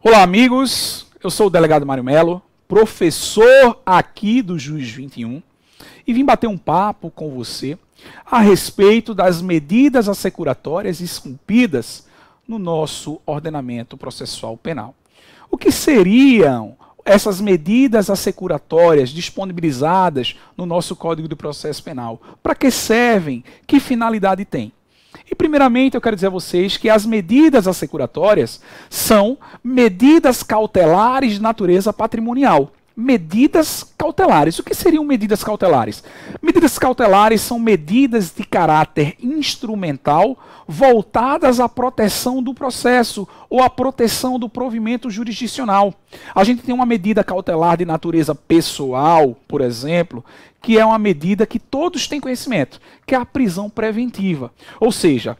Olá, amigos. Eu sou o delegado Mário Melo, professor aqui do Juiz 21, e vim bater um papo com você a respeito das medidas assecuratórias esculpidas no nosso ordenamento processual penal. O que seriam essas medidas assecuratórias disponibilizadas no nosso Código de Processo Penal? Para que servem? Que finalidade têm? primeiramente, eu quero dizer a vocês que as medidas assecuratórias são medidas cautelares de natureza patrimonial medidas cautelares. O que seriam medidas cautelares? Medidas cautelares são medidas de caráter instrumental voltadas à proteção do processo ou à proteção do provimento jurisdicional. A gente tem uma medida cautelar de natureza pessoal, por exemplo, que é uma medida que todos têm conhecimento, que é a prisão preventiva. Ou seja,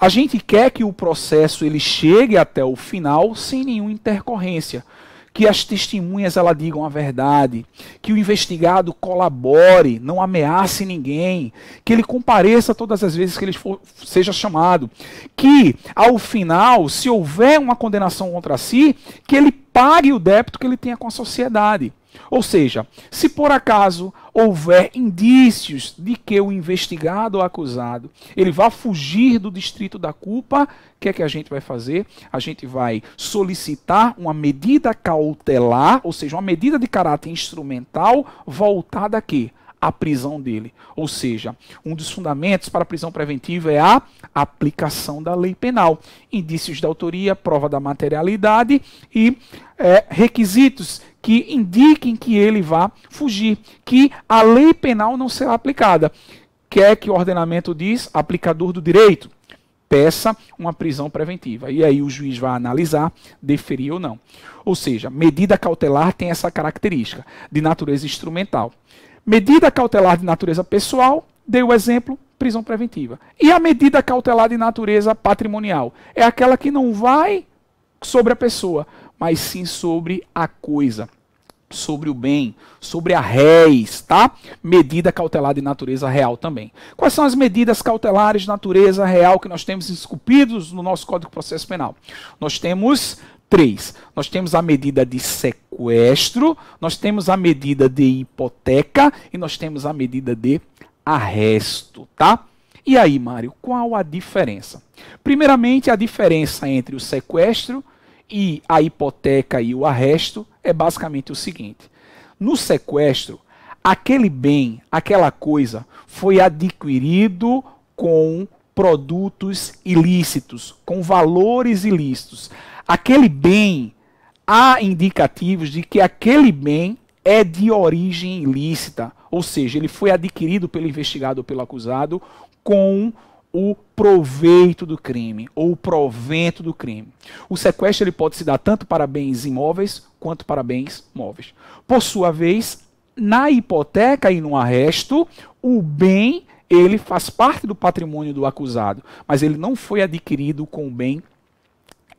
a gente quer que o processo ele chegue até o final sem nenhuma intercorrência que as testemunhas ela digam a verdade, que o investigado colabore, não ameace ninguém, que ele compareça todas as vezes que ele for, seja chamado, que ao final, se houver uma condenação contra si, que ele pague o débito que ele tenha com a sociedade. Ou seja, se por acaso houver indícios de que o investigado ou acusado ele vá fugir do distrito da culpa, o que é que a gente vai fazer? A gente vai solicitar uma medida cautelar, ou seja, uma medida de caráter instrumental voltada aqui a prisão dele. Ou seja, um dos fundamentos para a prisão preventiva é a aplicação da lei penal. Indícios de autoria, prova da materialidade e é, requisitos que indiquem que ele vá fugir, que a lei penal não será aplicada. Quer que o ordenamento diz aplicador do direito? peça uma prisão preventiva. E aí o juiz vai analisar, deferir ou não. Ou seja, medida cautelar tem essa característica de natureza instrumental. Medida cautelar de natureza pessoal, dei o exemplo, prisão preventiva. E a medida cautelar de natureza patrimonial? É aquela que não vai sobre a pessoa, mas sim sobre a coisa, sobre o bem, sobre a réis, tá? Medida cautelar de natureza real também. Quais são as medidas cautelares de natureza real que nós temos esculpidos no nosso Código de Processo Penal? Nós temos três. Nós temos a medida de sequestro, nós temos a medida de hipoteca e nós temos a medida de arresto, tá? E aí, Mário, qual a diferença? Primeiramente, a diferença entre o sequestro e a hipoteca e o arresto é basicamente o seguinte: no sequestro, aquele bem, aquela coisa foi adquirido com produtos ilícitos, com valores ilícitos. Aquele bem, há indicativos de que aquele bem é de origem ilícita, ou seja, ele foi adquirido pelo investigado ou pelo acusado com o proveito do crime ou o provento do crime. O sequestro ele pode se dar tanto para bens imóveis quanto para bens móveis. Por sua vez, na hipoteca e no arresto, o bem ele faz parte do patrimônio do acusado, mas ele não foi adquirido com o bem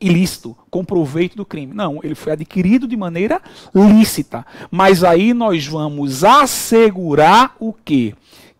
ilícito, com proveito do crime. Não, ele foi adquirido de maneira lícita. Mas aí nós vamos assegurar o quê?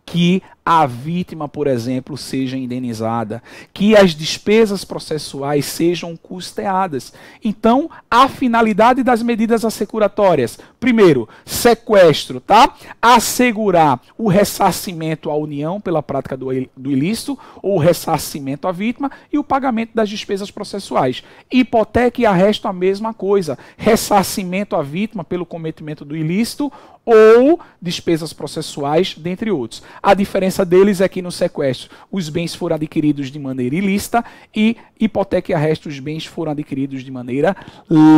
Que a vítima, por exemplo, seja indenizada, que as despesas processuais sejam custeadas. Então, a finalidade das medidas assecuratórias, primeiro, sequestro, tá? Assegurar o ressarcimento à União pela prática do, do ilícito ou o ressarcimento à vítima e o pagamento das despesas processuais. Hipoteca e arresto a mesma coisa, ressarcimento à vítima pelo cometimento do ilícito ou despesas processuais, dentre outros. A diferença diferença deles é que no sequestro os bens foram adquiridos de maneira ilícita e hipoteca e arresto os bens foram adquiridos de maneira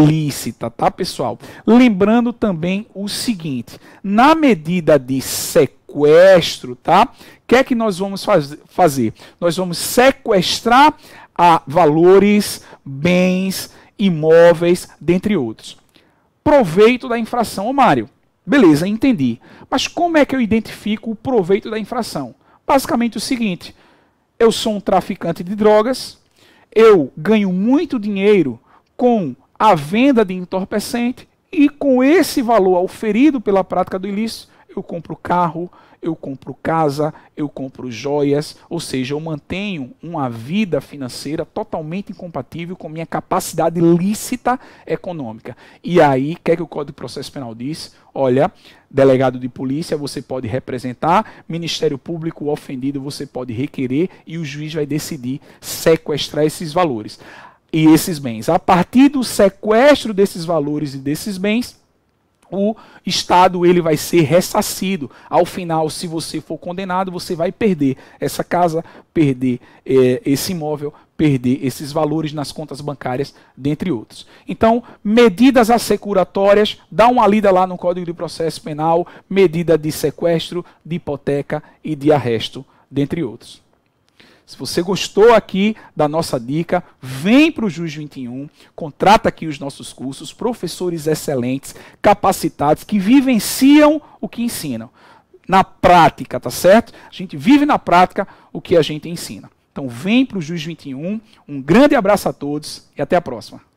lícita, tá, pessoal? Lembrando também o seguinte, na medida de sequestro, tá? O que é que nós vamos faz fazer? Nós vamos sequestrar a valores, bens, imóveis, dentre outros. Proveito da infração, ô Mário Beleza, entendi. Mas como é que eu identifico o proveito da infração? Basicamente o seguinte: eu sou um traficante de drogas, eu ganho muito dinheiro com a venda de entorpecente e com esse valor auferido pela prática do ilícito, eu compro carro, eu compro casa, eu compro joias, ou seja, eu mantenho uma vida financeira totalmente incompatível com minha capacidade lícita econômica. E aí, o que é que o Código de Processo Penal diz? Olha, delegado de polícia você pode representar, Ministério Público ofendido você pode requerer e o juiz vai decidir sequestrar esses valores e esses bens. A partir do sequestro desses valores e desses bens, o Estado ele vai ser ressarcido. Ao final, se você for condenado, você vai perder essa casa, perder é, esse imóvel, perder esses valores nas contas bancárias, dentre outros. Então, medidas assecuratórias, dá uma lida lá no Código de Processo Penal, medida de sequestro, de hipoteca e de arresto, dentre outros. Se você gostou aqui da nossa dica, vem para o Juiz 21, contrata aqui os nossos cursos, professores excelentes, capacitados, que vivenciam o que ensinam. Na prática, tá certo? A gente vive na prática o que a gente ensina. Então vem para o Juiz 21. Um grande abraço a todos e até a próxima.